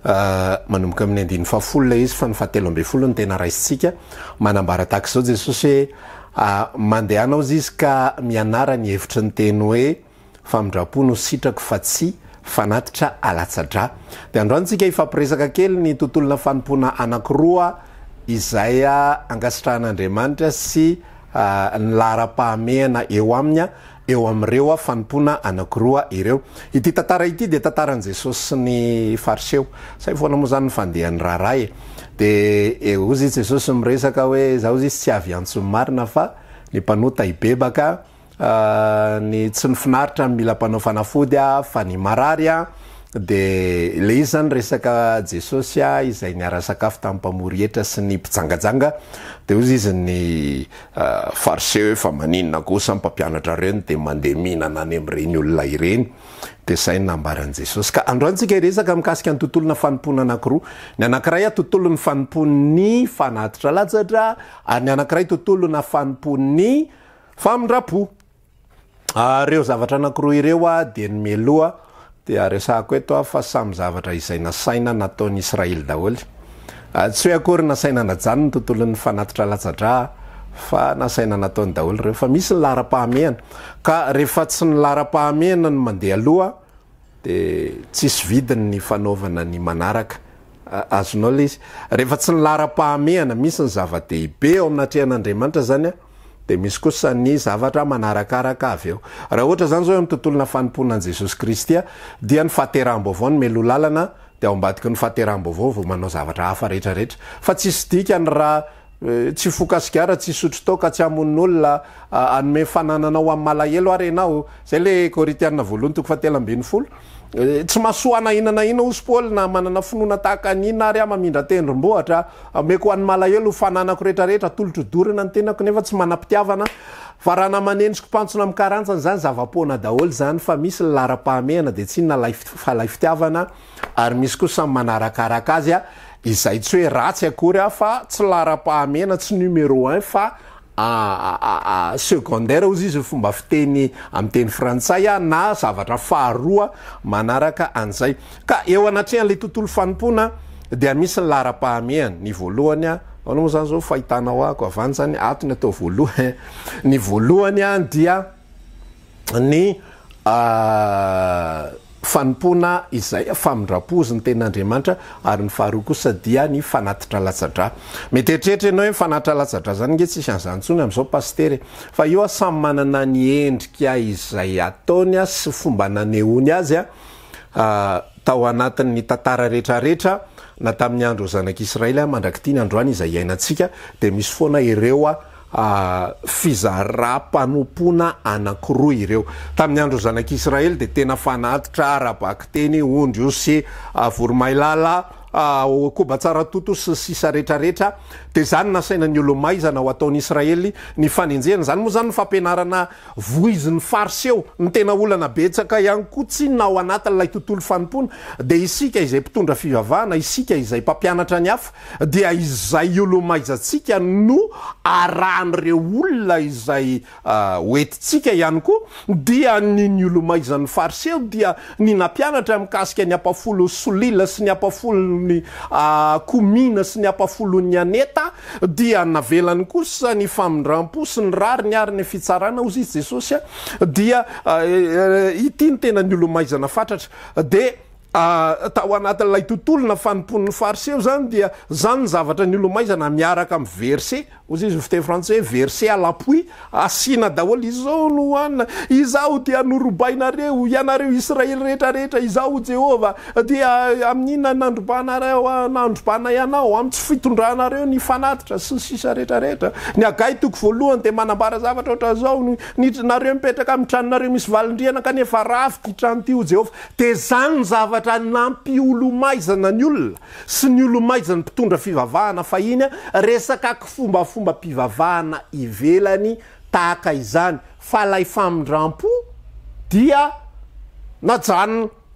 Ah, manomboka amin'ny andiny faafolna izy fa nyfatelo ambe fola ny tena raisitsika manambara tak zao jesosy hoe ah, mandehanao zy izy ka mianara ny hevitry ny teny hoe famidrapo no sitrako fa tsy fanatitra alatsadra de androanytsika ifampiresaka kely ny tontolona fanompoana anaki roaa izaya ah, angasitrahan'andriamanitra sy nylara-pahamehana eo aminy a eo am'reo a fanompona anakiroa ireo ity tantara ity de tantaran' jesosy ny fariseo say foana moa zany nyfandehan'ny raharaay e de e eh, ozy izy jesosy miresaka hoe zaho ozy izy tsy avy antso'ny marina fa ny mpanota ibebaka ah, ny tsy nyfinaritra mila mpanao fanafody a fa ny marary a de le izy zany resaka jesosy a izay niarasakafo tamin'ympamory etra sy ny miangaangaaosnpampianatraeny ah, demndhiny amrenyolnaienyeain namaanjesosy ka androantsika iresaka mikasika ny tontolo nafanimpona anakiroa ny anakiray a tontolo ny fanimponny fanatitra latsatra a ny anakiray tontolo nafanimpony famindrapo ah, reo zavatra anakiroa ireo a de ny meloa aresako he toa fa samy zavatra izay nasaina nataony israely daholy ah, tsy hoe akory naaina najanony tontolo ny fanatitra latsadraha fa nasaina nataony daholy reo fa misy nylara-pahamehna ka rehefa tsy nylara-pahamehna ny mandeha aloha de tsisy vidin ny fanavana ny manaraka ah, azonao la i rehefa tsy nlara-pahamehana misy ny zava-deibe eo amin'natrehan'andriamanitra zany a de misy kosa ny zavatra manarakaraka avy eo raha ohatra zany zao e am'y tontolo na fanompona any jesosy kristy a dia ny fateram-bo avao no melo lalana de ao mbadiky nyfaterambo avao vao manao zavatra hafa retrarehetra fa tsi sy dikany raha e, tsy fokasikara tsi sotrotaoka tsy amon'olona anome fanananao amin' malahelo are anao zay le korintiana voalohany toko fa telambinyfolo Eh, tsy masoana inana ina ospaôly na manana finona tahaka aninna ary ah mamindra tendrimbohatra meko hoan'nymalahelo fananako rehetrarehetra tolotrodorina ny tenako nefa tsy manampitiavana fa raha namanensikompantsona am karaany zany zavaonadaol zany fa misy laaahaena de ty na ay iiavanaaymisy ko sayaakrak azy ah, izay tsy oeatyakory a ah, fa tsy lara-pahamena tsy numéro un fa secondaire ozy izy fomba fiteny amteny frantsay a na zavatra faharoa manaraka an'izay ka eo anatrihan'le tontolo fanimpona dea misy ny lara-pahamehany ny voalohany a aonao moa zany zao fahitana ho ahko avany zany antony atao voalohanye ny voalohany a dia ny fanimpona izay famindrapozy ny teninandriamanitra ary ny faharoa kosa dia ny fanatitra lasadra metyertrertra anao hoe fanatitra latsadra zany nge tsiisy anzantsony am'izao pastery fa io ao samy manana ny endrika izay ataony a sy fomba nanehony azy a tao anatin'ny tantara rehetrarehetra na tamin'ny andro zanak'israely mandraky ty ny androany izay iainatsika de misy foana ereoa Ah, fizarah mpanompona anakiroa ireo tamin'ny andro zanak'israely de tena fanatitra arabaky teny ondro io sy voromaylala sseeede zany nasaiany olomaizana o ataon'nyisraelyny fanenje zany moa zany nfampianarana voizin'ny farseo ny tena olana betsaka ihany koa tsy nao anatin'lay tontolo fanimpona de isika izay mpitondra fivavahana isika izay mpampianatra ny afa dia izay olomaizantsika no aranyreo olona izay ah, oetitsika ihany koa dia ny ny olomaizan'ny farseo dia ny nampianatra mikasika ny ampafolo solila sy ny apafolony ny ah, komina sy ny ampafolon'ny aneta dia navelany kosa ny famindrampo sy ny rary ny ariny fitsarana ozy izy jesosy a dia ah, eh, eh, ity ny tena ny olomaizana fatratra de Ah, taanat'lay totolona fanomponnny farise zany dia zany ny zavatra ny lomaizana miaraka am verce ozy izy vte fransa verce àlapuis asina daola izao noa izao dinorbainareo ianareo israely rehtrarehetra iza jeôadiaiaaoaadbaa anaatsy findnareo nyfntra sssretrarehera nyaa to aohany de manaaazaatra haaaonareo mipetraka mtranonareomisyalidrianakefaa trantyjeha de zanyny zava tra nampiolo maizana ny olona sy ny olomaizany mpitondra fivavahana fa iny a resaka k fombafombampivavahana ivelany tahaka izany fa lay famindrampo dia najanona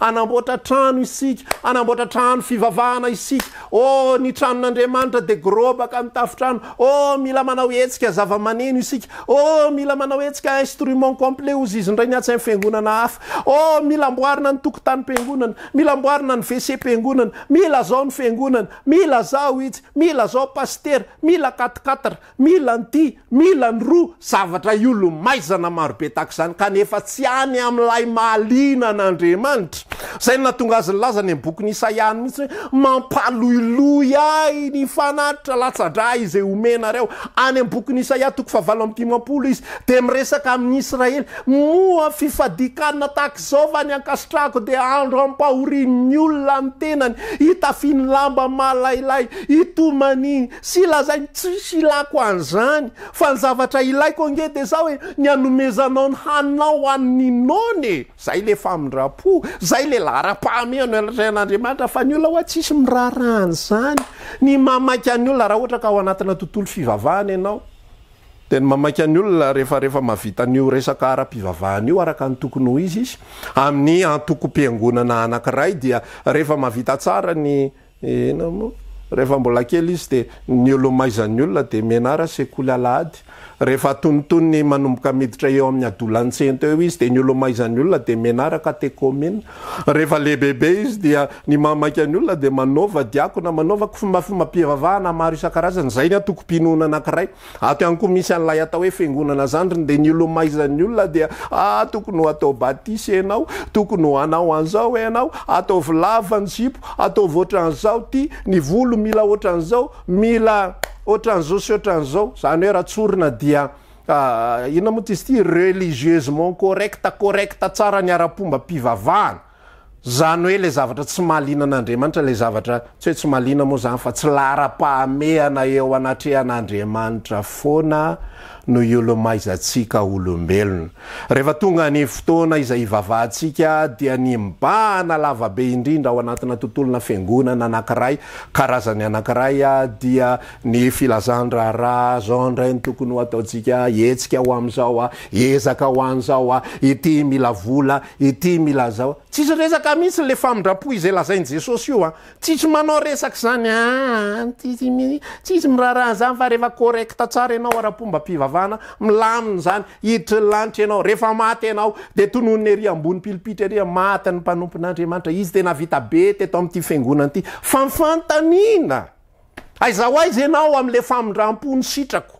anamboatra trano isika anamboatratrano fivavahana isika ôh oh, ny tranon'andriamanitra de grobaka tafitrano ôh oh, mila manao etsika zava-maneno isika ôh oh, mila manao etsika instrument complet ozy izy ndray ny atsy amin'ny fiangonana hafa ôh milamboarina ny tokotany m-piangonana mila mboarina ny vc m-piangonana mila zao ny fiangonana mila zao itsy mila zao pastera mila katakatra mila ny ti mila ny roa zavatra i olo-maizana marobe taka zany kanefa tsy any amin'nlay malina an'andriamanitra zay natonga azyny laza ny ambokynyisaiahny mitsy hoe mampaloiloy ay ny fanatitra latsadraa izy e omenareo any a bokynyisaiah toko favalo amy dimapolo izy de miresaka amin'ny israely moa fifadikanna takzaova ny ankasitrahko de andro ampahorinny olona ny tenany itafiny lamba malailay itomanin sy lazai tsisyilako anyzany fa ny zavatra ilaiko nge de za hoe ny anomezanao ny hanao annynone zay lefa mindrapo zay le lah ara-pamy ano alatrayan'andriamanitra fa ny olona oha tsisy miraharahany zany ny mamaika any olona raha ohatra ka ao anatina tontolo fivavahany ianao de ny mamaika any olona rehefa rehefa mavitan'io resaka ara-pivavahanyio araka ny tokony ho izy izy amin'ny antoko m-piangonana anankiray dia rehefa mavita tsara ny eh, namoa rehefa mbola kely izy de ny olomaizany olona de menara sekoly alahady rehefa tonotonny manomboka miditra eo amin'ny adolaantsento eo izy de nyolomaizany olona de menaraka te komuna rehefa lehibebe izy dia ny mamaiky any olona de manova diakona manovakfmbafmampivavahana maro isan-karazany zay natokompinona anakiray ato anyko misy an'lay atao hoe fengonana zany de ny olomaizany olona di ah, tokony ho atao batisy anao tokony hoanao anzao enao ataovilavany sipo ataovoatra anzao ty ny volo mila ohatran'izao mila ohatran'izao sy ohatran'zao zany hoe raha tsorona dia ah, inona moa ty izy ty religieusement correcta correcta tsara ni ara-pomba mpivavahana zany hoe le zavatra tsy mahalinan'andriamanitra le zavatra tsy hoe tsy malina moa zany fa tsy lara-pahamehana eo anatrehan'andriamanitra foana no olo maiza tsika olombelony rehefa tonga ny fotoana izay ivavatsika dia nymbanalavabe indrindra ao anatina tontolona fiangonana anankiray karazany anakiraya ah, dia ny filazandra ra zao ndray ny tokony ho ataotsika etsika aho amzao a ah, ezaka aho azao a ah, ity mila vola ity mila zao tsy resaka mihitsylefaidrapo izay lazainy jesosy io tsisy manao resak zanyhhzfarefaoretts anaoara-pombapiva vana milaminy zany iditry ny lanitra anao rehefa maty anao de tonon ny ary ambony pilipitra eria matiny mpanompon'andriamanitra izy de navita be teto am'ity fangonany ity fa mifantanina aizaho aizy ianao am'le famindraam-pono sitrako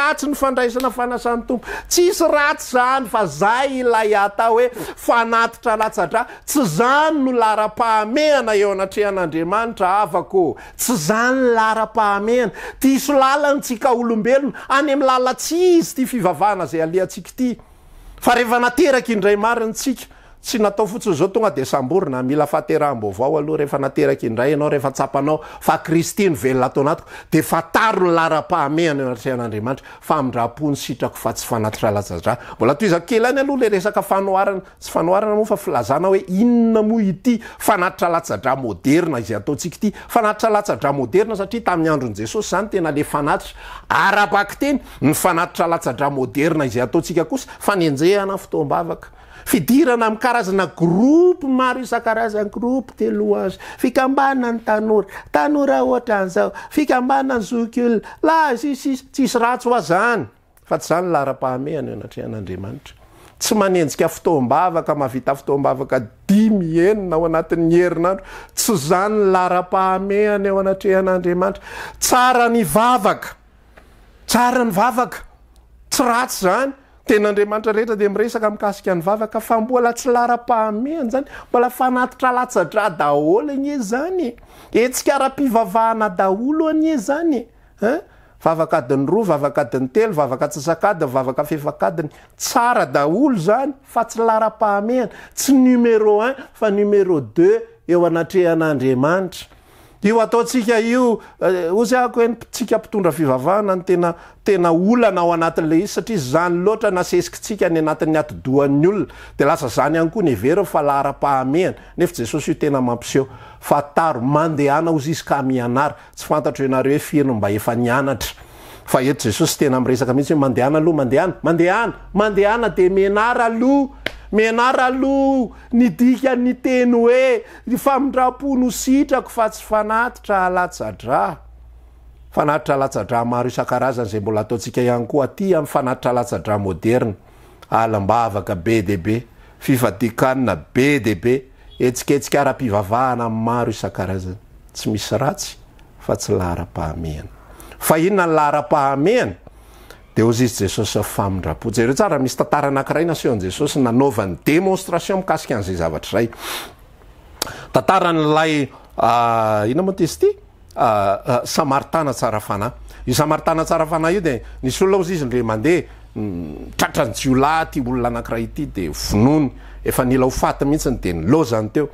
ratsy no fandraisana fanasan'ny tompo tsisy ratsy zany fa zay ilay atao hoe fanatitra latsadra tsy zany no lara-pahameana eo anatrehan'andriamanitra avako tsy zany n lara-pahamehana tiso lala ny tsika olombelona any am'ny lala tsy izy ty fivavahna zay aliatsika ty fa rehefa nateraky indray marinytsika tsy natao fotsiny zao tonga de samboryna mila faterahm-bovao aloha refa nateraka indray anao rehefa tsapanao fa kristy nyvelona tao anatiko de fataro ny lara-pahamehany natrehan'andriamanitra fa amindrapony sitrako fa tsy fanatitra latsadra mbola toy zakely any aloha le resaka fanoarana sy fanoarana moa fa filazana hoe inona moa ity fanatitra latsadra moderna izay ataotsika ty fanatitra lasadramoderna satria tamin'ny andronjesosy zany tena le fanatitra arapak teny ny fanatitra laadra moderna izay ataotsika kosa fa nynjehanafotom-bavaka fidirana ami'karazana groupo maro io za karazany groupe de loage fikambana ny tanora tanora ohatra n'zao fikambana ny zokla laha sisisy tsisy ratso a zany fa tsy zany larapahamehany eo anatrehan'andriamanitra tsy manenjika fotom-bavaka mahavita fotombavaka dimyenina o anatin'n'ny herinandro tsy zany larapahamehany eo anatrehan'andriamanitra tsara ny vavaka tsara ny vavaka tsy ratsy zany tenandriamanitra rehetra de miresaka mikasika any vavaka fa mbola tsy lara-pahamehany zany mbola fanatitra latsadra daholo gny e zany etsikaraha-pivavahana daholo an e zany e vavaka diny roa vavaka diny telo vavaka tsy sak'adiny vavaka fehvankadiny tsara daholo zany fa tsy lara-pahamehana tsy numéro un fa numéro deux eo anatrehan'andriamanitra io ataotsika io eh, o za ako hoenmtsika mpitondra fivavahana ny tena tena olana ao anatin'le izy satria zany loatra nasesikitsika ny anatin'ny atydohan'ny olona de lasa zany anykoany ever fa lahara-pahamehana nefa jesosy io tena mampiseeo fa taro mandehana ozy izy ka mianara tsy fantatra honareo hoe fino mba efanianatra fa eto jesosy tena amresaka mihitsy hoe mandeana aloha mandehana mandeana mandeana de menara aloha minara aloh nydika ny teny hoe famindrapo no sitrako fa tsy fanatitra alatsadra fanatitra alatsadraa maro isan-karazany zay mbola ataotsika ihany koa aty ami'y fanatitra alatsadra moderna alambavaka be deibe fifadikanina be deibe etsiketsika ara-pivavahana am'y maro isan-karazany tsy misy ratsy fa tsy lahara-pahamehana fa ino na ny lahara-pahamehany ozy izy jesosy e famindrapo jareo tsara misy tantara anakiray naseho an jesosy nanaovany demonstration mikasika an'izay zavatra zay tantara n'lay ah, iona moa tezy ity ah, ah, samaritana tsara fanay io samaritana tsara fanay io de nisy olona aozy izy nre mandeha mm, tratrany jio lahy ty olona anankiray ity de vonony efa nila hofaty mihitsiny de nyloazany teo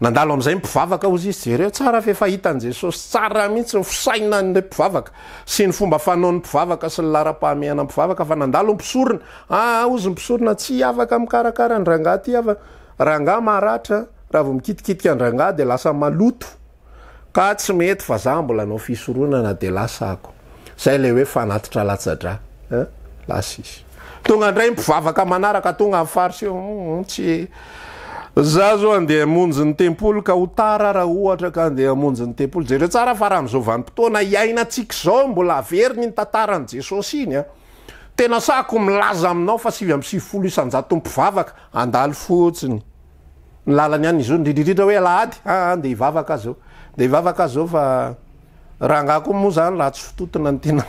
nandalo am'izay npivavaka ozy izy jereo tsara ffahitan'jesosy sa mihitsyfsaina le miva sy ny fomba fao 'y pivavaka sy laa-ahahna miavaka fa nandalo mpisorona a ah, ozy mpisorona tsy avaka mikarakara adrangahtyavangaaatra raha vo mikitikitika andrangah de lasa maloto ka tsy ty a bola aoodeay as i tonga ndray mpivakkonga aisty za zaode monjiny tempolo ka hotara ohatra ka nde monjiny tempolo aretsafahaonnyneonyaaofasmsiy folo isnao mpivavaka andalo fotsiny nylalany ihany izao ndridriritra hoe layde ah, ah, ivavaka azao de ivavaka aao fa raha ngako moa zany laha tsy fitotona ny tena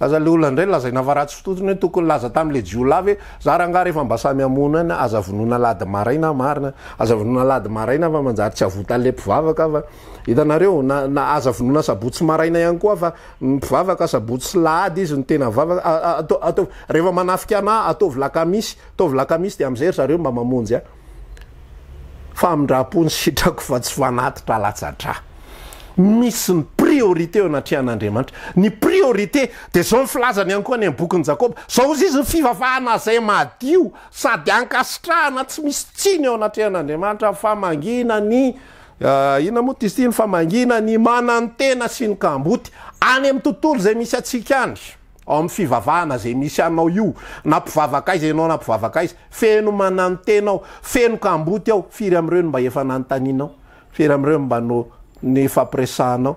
lazale oloaindray lazay navaratsy fitotony hoe tokony laza tam'le jiolav e zarahangahrehfa mba samy amona any azavonona lady maraina marina azavonona lahdy marainafa manjary tsy avota nle mpivavakaaeoyaa aymaoyady izy ntena vavaka reefa manafiky ana atiakamisymisydaay emaanytaoa tsy aatytralatsatra mis iriteoanatrehan'andriamanitra ny priorited ao filazany any koa any abokiny a zao zy izy ny fivavahanazay madio sady ankasitrahana tsy misy tsiny eo anatrehan'andriamanitra famanginanyinaotzfaaginanyanaotena ah, sy ny kamboty any am'y tontolo zay misy atsikay amyivahnyaaaefenoaboty ao firy amreo no mba efananotaninaao firy amreono mba no ny fampiresahanao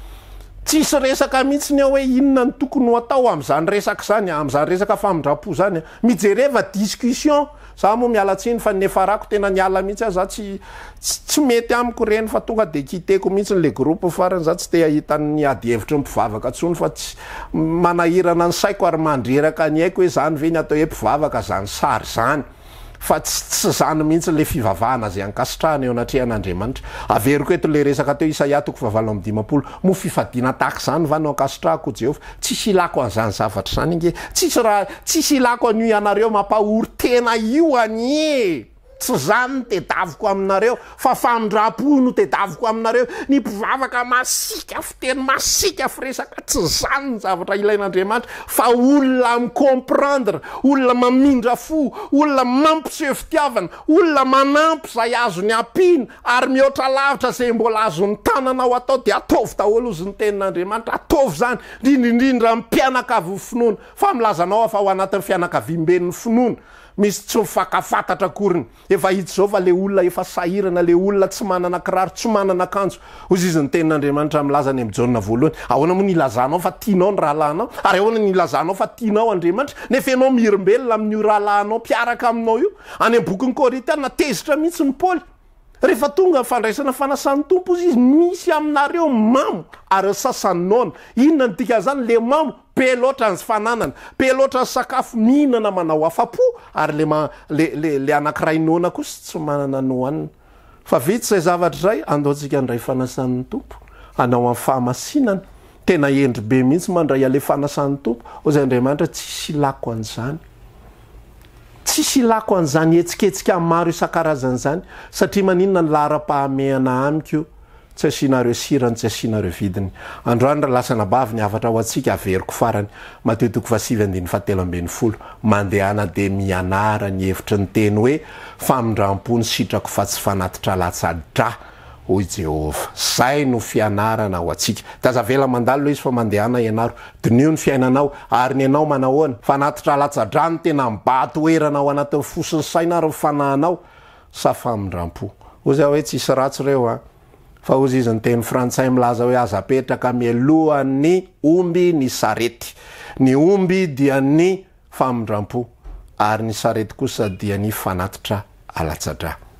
tsisy resaka mihitsi ny ao hoe inona ny tokony ho atao am'zany resaka zany a am'zany resaka fa mindrapo zany a e. mijereva discussion zah moa mialatsiny fa nefarako tena niala mihitsy a za tsy tsy mety amiko reny fa tonga de kuiteko mihitsi nyle groupe farany za tsy te ahitan'ny adyhevitry ny mpivavaka ntsony fa tsy manahirana ny saiko ary mandreraka any aiko hoe zany ve ny atao hoe mpivavaka zany sary zany fa tstsy zany mihitsy le fivavahana azay ankasitrany eo anatrehan'andriamanitra averiko eto le resaka teo isaiah toko fivavalo am'ydimapolo mofifadinataky zany vanyo ankasitrako jehova tsisy ilako an'izany zavatra zany inge tsisy raha tsisy ilako an'io ianareo mampahory tena io any e tsy zany no de daviko aminareo fa famindra-po no de daviko aminareo ny mpivavaka masika fiteny masika fi resaka tsy zany ny zavatra ilain'andriamanitra fa olona mi comprandra olona mamindra fo olona mampiseo fitiavana olona manampy zay azony ampina ary mihoatra lavitra zay mbola azon'ny tananao atao de ataovy daholo ozy ny tenin'andriamanitra ataovy zany indrindrindrindra mipianaka vyfinoana fa milazanao afa ho anatin'ny fianakavimbeny finoana misy tsy mifakafatatra akoriny efa hitsy zao fa le olona efa sahirana le olona tsy manana kiraro tsy manana akanjo ozy izy ny tenin'andriamanitra milaza ny am' janna voalohany ahoana moa ny ilazanao fa tianao ny raha lahnao ary ahoana ny ilazanao fa tianao andriamanitra nefa enao miirimbelona amin'io raha lahnao mpiaraka aminao io any a bokin'ny kôritia na tezitra mihitsy ny paoly rehefa tonga nyfandraisana fanasan'ny tompo izy izy misy aminareo mamo ary nysasany nona inona ny tikanzany le mamo pelotra y fananana pelotra zy sakafo mihinana manao afapo ary lemlele anankiray nona kosy tsy manana no anina fa vetsy zay zavatra ray anoatsika ndray fanasany tompo anao amin'ny fahamasinana tena endribe mihitsy mandray ale fanasan'ny tompo o zay andriamanitra tsisy lako an'zany tsisy ilako an'izany etsiketsika n'maro io sakarazanyizany satria maninona ny lahara-pahameana amiko tsy asianareo sirany tsy asianareo vidiny androany raha lasanabavy ny afatra ho antsika averiko farany mateo toko fasivy andiny fahatelo amben'ny folo mandehana de mianara ny hevitry ny teny hoe fa min-drampony sitrako fa tsy fa natitra latsaddra o jehova zay no fianarana ho atsika da zavela mandalloh izy fa mandehana ianaro dnioaatrfamdrampo za oe tssy ratsoreofa oz izy nyteny frantsay milaza oe azapetaka moany omby ny ey yi famdrapo ary ny sarety kosa dia ny fanatitra alatsadra